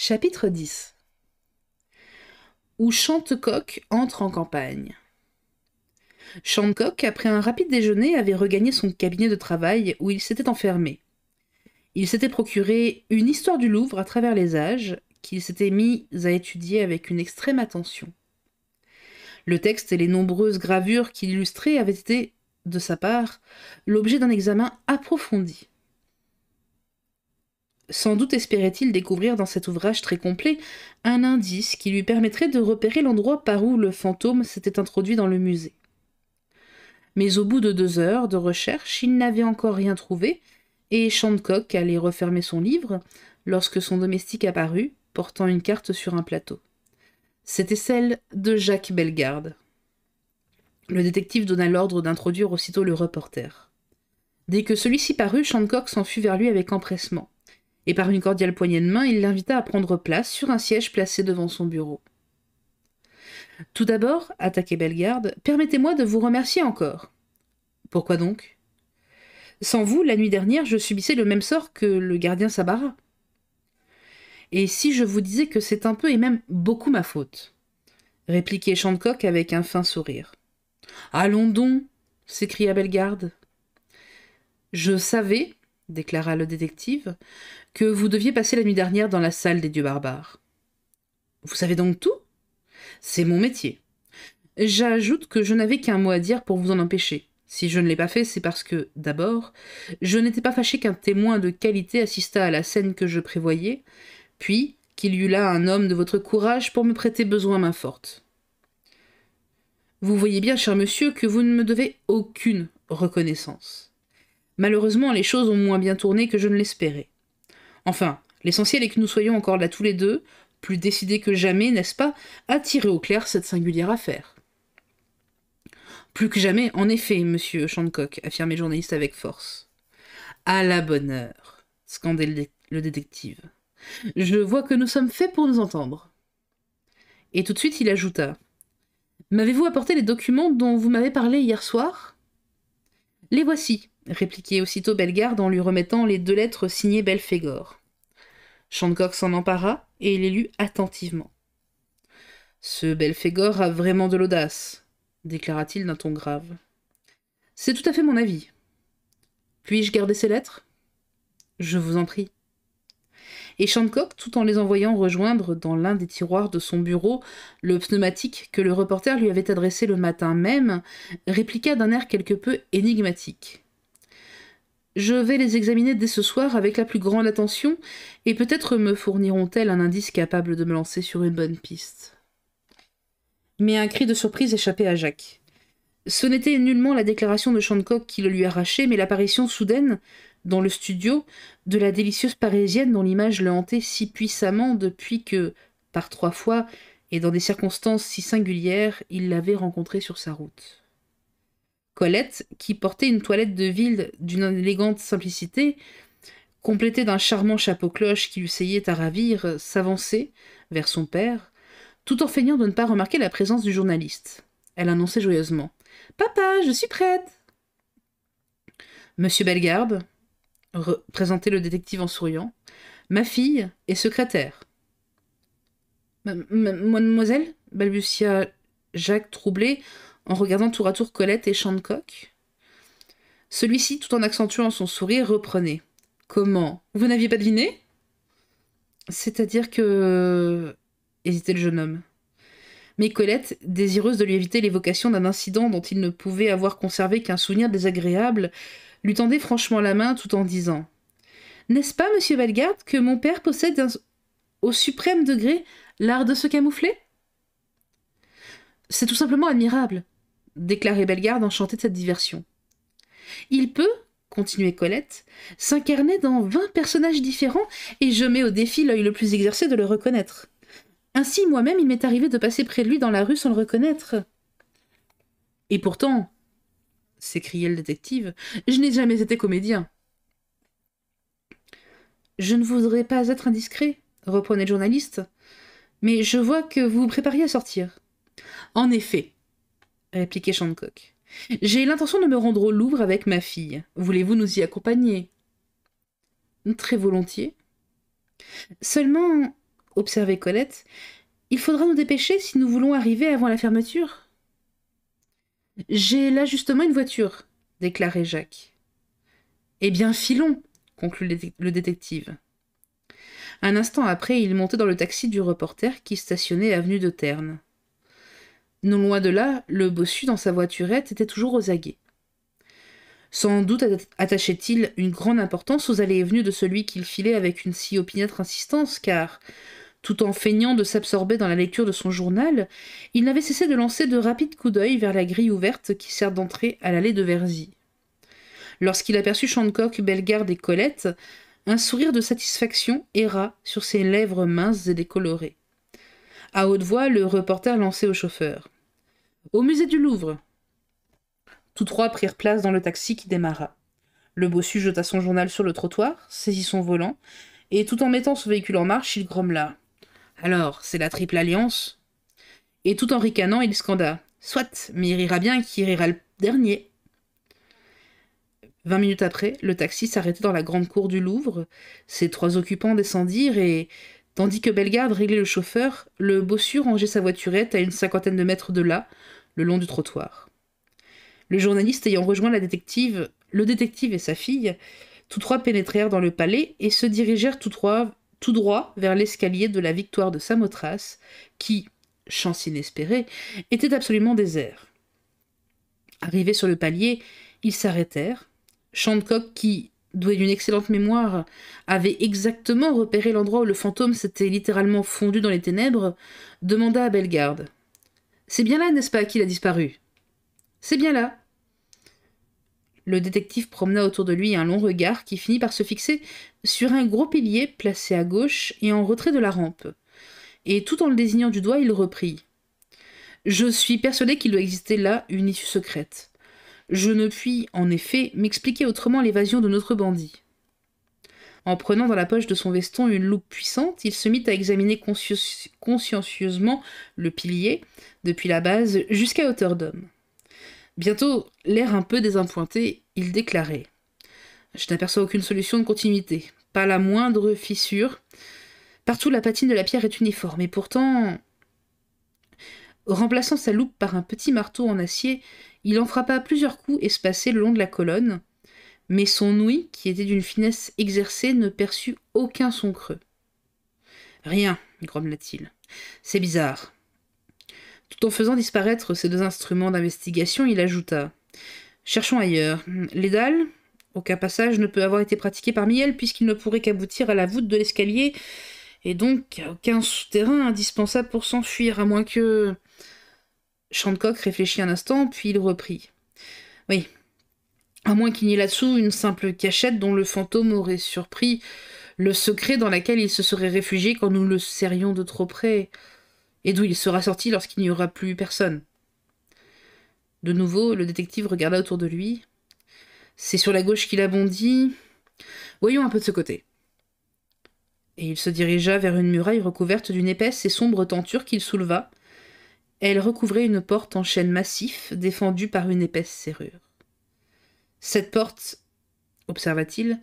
Chapitre 10 Où Chantecoq entre en campagne. Chantecoq, après un rapide déjeuner, avait regagné son cabinet de travail où il s'était enfermé. Il s'était procuré une histoire du Louvre à travers les âges, qu'il s'était mis à étudier avec une extrême attention. Le texte et les nombreuses gravures qu'il illustrait avaient été, de sa part, l'objet d'un examen approfondi. Sans doute espérait-il découvrir dans cet ouvrage très complet un indice qui lui permettrait de repérer l'endroit par où le fantôme s'était introduit dans le musée. Mais au bout de deux heures de recherche, il n'avait encore rien trouvé, et Shandcock allait refermer son livre lorsque son domestique apparut, portant une carte sur un plateau. C'était celle de Jacques Bellegarde. Le détective donna l'ordre d'introduire aussitôt le reporter. Dès que celui-ci parut, Shancock s'enfuit vers lui avec empressement et par une cordiale poignée de main, il l'invita à prendre place sur un siège placé devant son bureau. Tout d'abord, attaquait Bellegarde, permettez-moi de vous remercier encore. Pourquoi donc Sans vous, la nuit dernière, je subissais le même sort que le gardien Sabara. Et si je vous disais que c'est un peu et même beaucoup ma faute répliquait Chantecoq avec un fin sourire. Allons donc s'écria Bellegarde. Je savais, déclara le détective, que vous deviez passer la nuit dernière dans la salle des dieux barbares. Vous savez donc tout C'est mon métier. J'ajoute que je n'avais qu'un mot à dire pour vous en empêcher. Si je ne l'ai pas fait, c'est parce que, d'abord, je n'étais pas fâché qu'un témoin de qualité assistât à la scène que je prévoyais, puis qu'il y eût là un homme de votre courage pour me prêter besoin main forte. Vous voyez bien, cher monsieur, que vous ne me devez aucune reconnaissance. Malheureusement, les choses ont moins bien tourné que je ne l'espérais. Enfin, l'essentiel est que nous soyons encore là tous les deux, plus décidés que jamais, n'est-ce pas, à tirer au clair cette singulière affaire. Plus que jamais, en effet, monsieur Chancock, affirmait le journaliste avec force. À la bonne heure, scandait le détective. Je vois que nous sommes faits pour nous entendre. Et tout de suite, il ajouta M'avez-vous apporté les documents dont vous m'avez parlé hier soir Les voici, répliquait aussitôt Bellegarde en lui remettant les deux lettres signées Belphégor. Shancock s'en empara et les lut attentivement. Ce Belphégor a vraiment de l'audace, déclara-t-il d'un ton grave. C'est tout à fait mon avis. Puis-je garder ces lettres Je vous en prie. Et Shancock, tout en les envoyant rejoindre dans l'un des tiroirs de son bureau le pneumatique que le reporter lui avait adressé le matin même, répliqua d'un air quelque peu énigmatique. Je vais les examiner dès ce soir avec la plus grande attention, et peut-être me fourniront-elles un indice capable de me lancer sur une bonne piste. Mais un cri de surprise échappait à Jacques. Ce n'était nullement la déclaration de Shancock qui le lui arrachait, mais l'apparition soudaine, dans le studio, de la délicieuse parisienne dont l'image le hantait si puissamment depuis que, par trois fois, et dans des circonstances si singulières, il l'avait rencontrée sur sa route. Colette, qui portait une toilette de ville d'une élégante simplicité, complétée d'un charmant chapeau-cloche qui lui essayait à ravir, s'avançait vers son père, tout en feignant de ne pas remarquer la présence du journaliste. Elle annonçait joyeusement Papa, je suis prête Monsieur Bellegarde, présentait le détective en souriant, ma fille est secrétaire. Mademoiselle balbutia Jacques troublé en regardant tour à tour Colette et Shancock. Celui-ci, tout en accentuant son sourire, reprenait. Comment Vous n'aviez pas deviné C'est-à-dire que. hésitait le jeune homme. Mais Colette, désireuse de lui éviter l'évocation d'un incident dont il ne pouvait avoir conservé qu'un souvenir désagréable, lui tendait franchement la main tout en disant N'est-ce pas, monsieur Valgarde, que mon père possède au suprême degré l'art de se camoufler C'est tout simplement admirable déclarait Bellegarde enchanté de cette diversion. Il peut, continuait Colette, s'incarner dans vingt personnages différents, et je mets au défi l'œil le plus exercé de le reconnaître. Ainsi, moi-même, il m'est arrivé de passer près de lui dans la rue sans le reconnaître. Et pourtant, s'écriait le détective, je n'ai jamais été comédien. Je ne voudrais pas être indiscret, reprenait le journaliste, mais je vois que vous vous prépariez à sortir. En effet, répliquait Shancock. J'ai l'intention de me rendre au Louvre avec ma fille. Voulez-vous nous y accompagner Très volontiers. Seulement, observait Colette, il faudra nous dépêcher si nous voulons arriver avant la fermeture. J'ai là justement une voiture, déclarait Jacques. Eh bien, filons, conclut le détective. Un instant après, il montait dans le taxi du reporter qui stationnait avenue de Ternes. Non loin de là, le bossu dans sa voiturette était toujours aux aguets. Sans doute attachait-il une grande importance aux allées et venues de celui qu'il filait avec une si opiniâtre insistance, car, tout en feignant de s'absorber dans la lecture de son journal, il n'avait cessé de lancer de rapides coups d'œil vers la grille ouverte qui sert d'entrée à l'allée de Verzy. Lorsqu'il aperçut Chancock, Bellegarde et Colette, un sourire de satisfaction erra sur ses lèvres minces et décolorées à haute voix le reporter lançait au chauffeur. Au musée du Louvre Tous trois prirent place dans le taxi qui démarra. Le bossu jeta son journal sur le trottoir, saisit son volant, et tout en mettant son véhicule en marche, il grommela. Alors, c'est la triple alliance Et tout en ricanant, il scanda. Soit, mais il rira bien qui rira le dernier. Vingt minutes après, le taxi s'arrêtait dans la grande cour du Louvre. Ses trois occupants descendirent et, Tandis que Bellegarde réglait le chauffeur, le bossu rangeait sa voiturette à une cinquantaine de mètres de là, le long du trottoir. Le journaliste ayant rejoint la détective, le détective et sa fille, tous trois pénétrèrent dans le palais et se dirigèrent tous trois tout droit vers l'escalier de la victoire de Samothrace, qui, chance inespérée, était absolument désert. Arrivés sur le palier, ils s'arrêtèrent. qui, doué d'une excellente mémoire, avait exactement repéré l'endroit où le fantôme s'était littéralement fondu dans les ténèbres, demanda à Bellegarde C'est bien là, n'est-ce pas, qu'il a disparu C'est bien là. Le détective promena autour de lui un long regard qui finit par se fixer sur un gros pilier placé à gauche et en retrait de la rampe. Et tout en le désignant du doigt, il reprit Je suis persuadé qu'il doit exister là une issue secrète. Je ne puis, en effet, m'expliquer autrement l'évasion de notre bandit. En prenant dans la poche de son veston une loupe puissante, il se mit à examiner consciencieusement le pilier, depuis la base jusqu'à hauteur d'homme. Bientôt, l'air un peu désappointé, il déclarait Je n'aperçois aucune solution de continuité, pas la moindre fissure. Partout la patine de la pierre est uniforme, et pourtant Remplaçant sa loupe par un petit marteau en acier, il en frappa plusieurs coups espacés le long de la colonne, mais son ouïe, qui était d'une finesse exercée, ne perçut aucun son creux. Rien, grommela-t-il. C'est bizarre. Tout en faisant disparaître ces deux instruments d'investigation, il ajouta Cherchons ailleurs. Les dalles Aucun passage ne peut avoir été pratiqué parmi elles, puisqu'il ne pourrait qu'aboutir à la voûte de l'escalier et donc aucun souterrain indispensable pour s'enfuir, à moins que... Shandcock réfléchit un instant, puis il reprit. Oui, à moins qu'il n'y ait là-dessous une simple cachette dont le fantôme aurait surpris le secret dans lequel il se serait réfugié quand nous le serrions de trop près, et d'où il sera sorti lorsqu'il n'y aura plus personne. De nouveau, le détective regarda autour de lui. C'est sur la gauche qu'il a bondi. Voyons un peu de ce côté et il se dirigea vers une muraille recouverte d'une épaisse et sombre tenture qu'il souleva. Elle recouvrait une porte en chêne massif, défendue par une épaisse serrure. Cette porte, observa-t-il,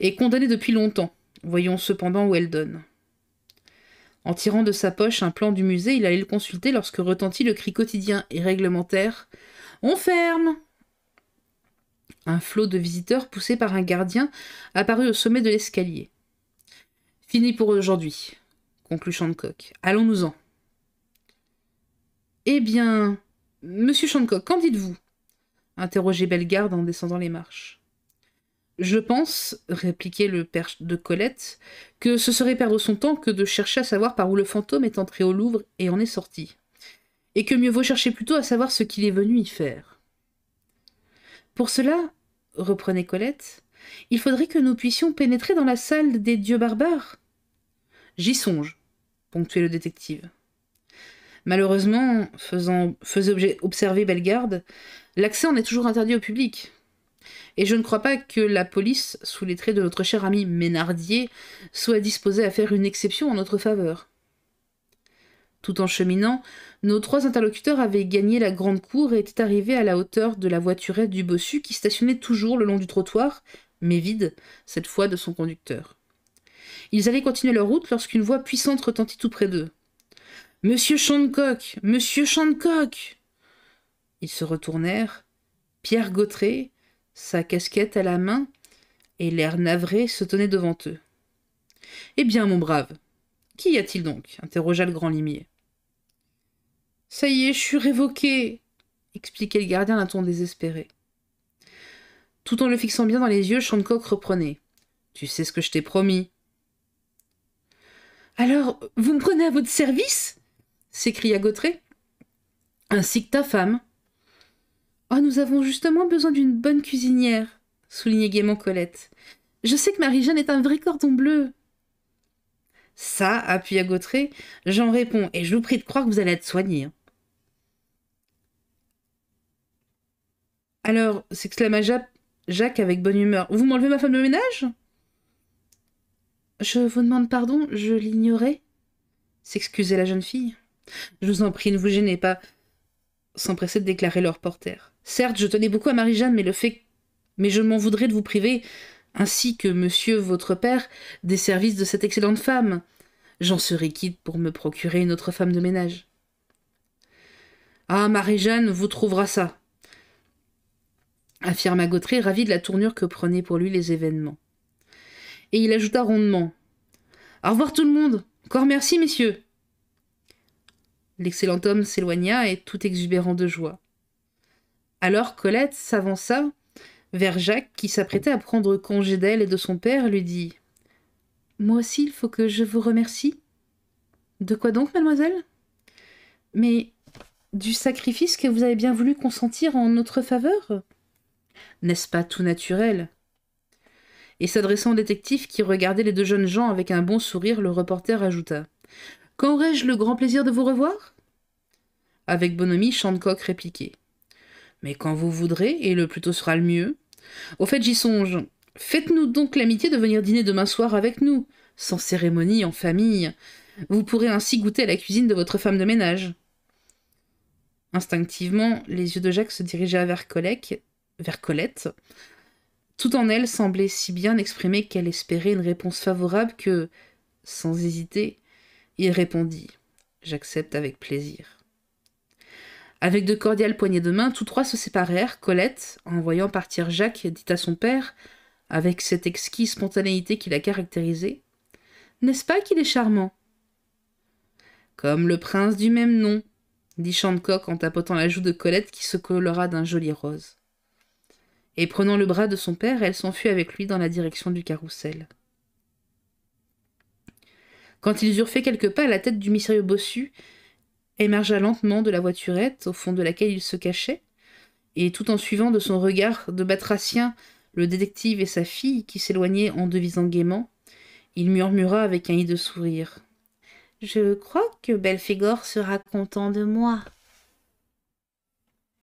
est condamnée depuis longtemps. Voyons cependant où elle donne. En tirant de sa poche un plan du musée, il allait le consulter lorsque retentit le cri quotidien et réglementaire On ferme Un flot de visiteurs poussé par un gardien apparut au sommet de l'escalier. Fini pour aujourd'hui, conclut Shancock. Allons-nous-en. Eh bien, monsieur Shancock, qu'en dites-vous interrogeait Bellegarde en descendant les marches. Je pense, répliquait le père de Colette, que ce serait perdre son temps que de chercher à savoir par où le fantôme est entré au Louvre et en est sorti, et que mieux vaut chercher plutôt à savoir ce qu'il est venu y faire. Pour cela, reprenait Colette, il faudrait que nous puissions pénétrer dans la salle des dieux barbares, J'y songe, ponctuait le détective. Malheureusement, faisant, faisait observer Bellegarde, l'accès en est toujours interdit au public. Et je ne crois pas que la police, sous les traits de notre cher ami Ménardier, soit disposée à faire une exception en notre faveur. Tout en cheminant, nos trois interlocuteurs avaient gagné la grande cour et étaient arrivés à la hauteur de la voiturette du bossu qui stationnait toujours le long du trottoir, mais vide, cette fois de son conducteur. Ils allaient continuer leur route lorsqu'une voix puissante retentit tout près d'eux. Monsieur Chancock Monsieur Chancock !» Ils se retournèrent. Pierre Gautré, sa casquette à la main, et l'air navré se tenait devant eux. Eh bien, mon brave, qui y a-t-il donc interrogea le grand limier. Ça y est, je suis révoqué expliquait le gardien d'un ton désespéré. Tout en le fixant bien dans les yeux, Chancock reprenait. Tu sais ce que je t'ai promis. Alors, vous me prenez à votre service s'écria Gautré. Ainsi que ta femme. Oh, nous avons justement besoin d'une bonne cuisinière, soulignait gaiement Colette. Je sais que Marie-Jeanne est un vrai cordon bleu. Ça, appuya Gautré, j'en réponds, et je vous prie de croire que vous allez être soigné. Hein. Alors, s'exclama Jacques avec bonne humeur, vous m'enlevez ma femme de ménage je vous demande pardon, je l'ignorais. S'excusait la jeune fille. Je vous en prie, ne vous gênez pas. S'empressait de déclarer leur porteur. Certes, je tenais beaucoup à Marie-Jeanne, mais le fait. Mais je m'en voudrais de vous priver, ainsi que monsieur votre père, des services de cette excellente femme. J'en serai quitte pour me procurer une autre femme de ménage. Ah, Marie-Jeanne vous trouvera ça, affirma Gautry, ravi de la tournure que prenaient pour lui les événements et il ajouta rondement Au revoir tout le monde Encore merci, messieurs L'excellent homme s'éloigna et tout exubérant de joie. Alors Colette s'avança vers Jacques qui s'apprêtait à prendre congé d'elle et de son père lui dit Moi aussi, il faut que je vous remercie. De quoi donc, mademoiselle Mais du sacrifice que vous avez bien voulu consentir en notre faveur N'est-ce pas tout naturel et s'adressant au détective qui regardait les deux jeunes gens avec un bon sourire, le reporter ajouta Quand aurais-je le grand plaisir de vous revoir Avec bonhomie, Shancock répliquait Mais quand vous voudrez, et le plus tôt sera le mieux. Au fait, j'y songe. Faites-nous donc l'amitié de venir dîner demain soir avec nous, sans cérémonie, en famille. Vous pourrez ainsi goûter à la cuisine de votre femme de ménage. Instinctivement, les yeux de Jacques se dirigeaient vers Colette, vers Colette tout en elle semblait si bien exprimer qu'elle espérait une réponse favorable que, sans hésiter, il répondit J'accepte avec plaisir. Avec de cordiales poignées de main, tous trois se séparèrent. Colette, en voyant partir Jacques, dit à son père, avec cette exquise spontanéité qui la caractérisait N'est-ce pas qu'il est charmant Comme le prince du même nom, dit Chantecoq en tapotant la joue de Colette qui se colora d'un joli rose et prenant le bras de son père, elle s'enfuit avec lui dans la direction du carrousel. Quand ils eurent fait quelques pas, la tête du mystérieux bossu émergea lentement de la voiturette au fond de laquelle il se cachait, et tout en suivant de son regard de batracien le détective et sa fille qui s'éloignaient en devisant gaiement, il murmura avec un hideux sourire. Je crois que Belphégor sera content de moi.